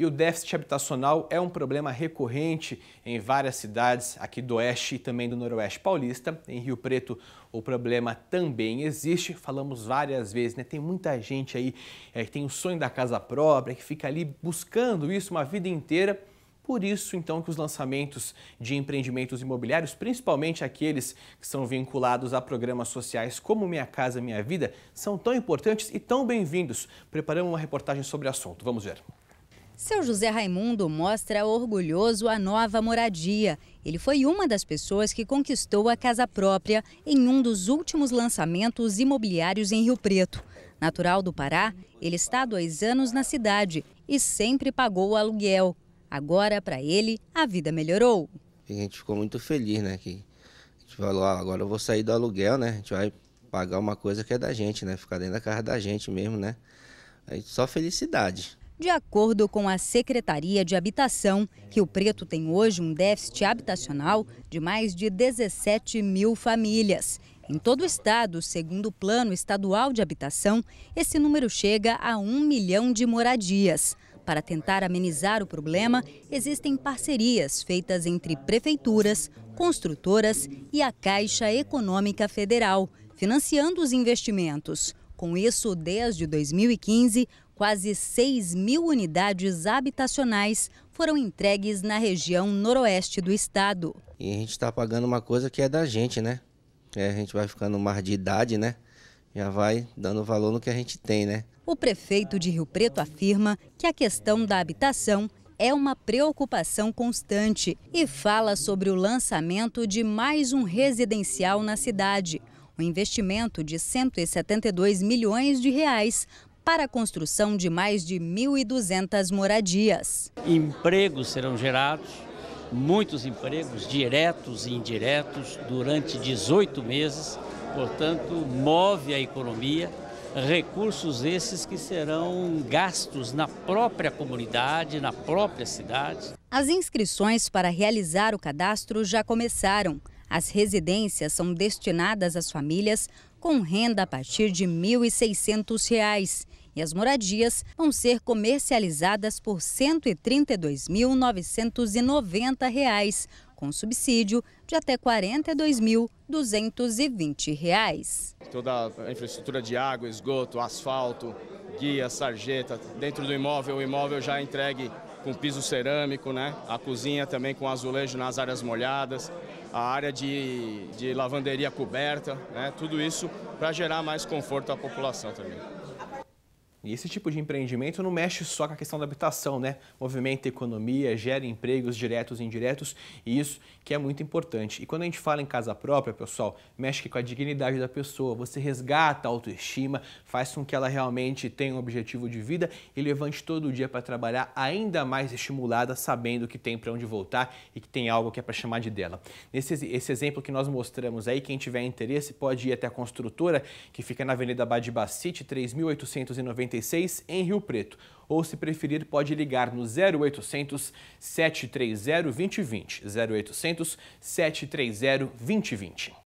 E o déficit habitacional é um problema recorrente em várias cidades aqui do Oeste e também do Noroeste paulista. Em Rio Preto, o problema também existe. Falamos várias vezes, né? Tem muita gente aí é, que tem o sonho da casa própria, que fica ali buscando isso uma vida inteira. Por isso, então, que os lançamentos de empreendimentos imobiliários, principalmente aqueles que são vinculados a programas sociais como Minha Casa Minha Vida, são tão importantes e tão bem-vindos. Preparamos uma reportagem sobre o assunto. Vamos ver. Seu José Raimundo mostra orgulhoso a nova moradia. Ele foi uma das pessoas que conquistou a casa própria em um dos últimos lançamentos imobiliários em Rio Preto. Natural do Pará, ele está há dois anos na cidade e sempre pagou o aluguel. Agora, para ele, a vida melhorou. A gente ficou muito feliz, né? Que a gente falou, ah, agora eu vou sair do aluguel, né? A gente vai pagar uma coisa que é da gente, né? Ficar dentro da casa da gente mesmo, né? Aí só felicidade. De acordo com a Secretaria de Habitação, Rio Preto tem hoje um déficit habitacional de mais de 17 mil famílias. Em todo o estado, segundo o Plano Estadual de Habitação, esse número chega a um milhão de moradias. Para tentar amenizar o problema, existem parcerias feitas entre prefeituras, construtoras e a Caixa Econômica Federal, financiando os investimentos. Com isso, desde 2015, quase 6 mil unidades habitacionais foram entregues na região noroeste do estado. E a gente está pagando uma coisa que é da gente, né? É, a gente vai ficando mais de idade, né? Já vai dando valor no que a gente tem, né? O prefeito de Rio Preto afirma que a questão da habitação é uma preocupação constante e fala sobre o lançamento de mais um residencial na cidade. Um investimento de 172 milhões de reais para a construção de mais de 1.200 moradias. Empregos serão gerados, muitos empregos diretos e indiretos durante 18 meses, portanto, move a economia. Recursos esses que serão gastos na própria comunidade, na própria cidade. As inscrições para realizar o cadastro já começaram. As residências são destinadas às famílias com renda a partir de R$ 1.600 e as moradias vão ser comercializadas por R$ 132.990, com subsídio de até R$ 42.220. Toda a infraestrutura de água, esgoto, asfalto, guia, sarjeta, dentro do imóvel, o imóvel já é entregue com piso cerâmico, né? a cozinha também com azulejo nas áreas molhadas, a área de, de lavanderia coberta, né? tudo isso para gerar mais conforto à população também. E esse tipo de empreendimento não mexe só com a questão da habitação, né? Movimenta a economia, gera empregos diretos e indiretos, e isso que é muito importante. E quando a gente fala em casa própria, pessoal, mexe com a dignidade da pessoa, você resgata a autoestima, faz com que ela realmente tenha um objetivo de vida e levante todo dia para trabalhar ainda mais estimulada, sabendo que tem para onde voltar e que tem algo que é para chamar de dela. Nesse esse exemplo que nós mostramos aí, quem tiver interesse pode ir até a construtora, que fica na Avenida Badibacite, 3890 em Rio Preto. Ou, se preferir, pode ligar no 0800 730 2020. 0800 730 2020.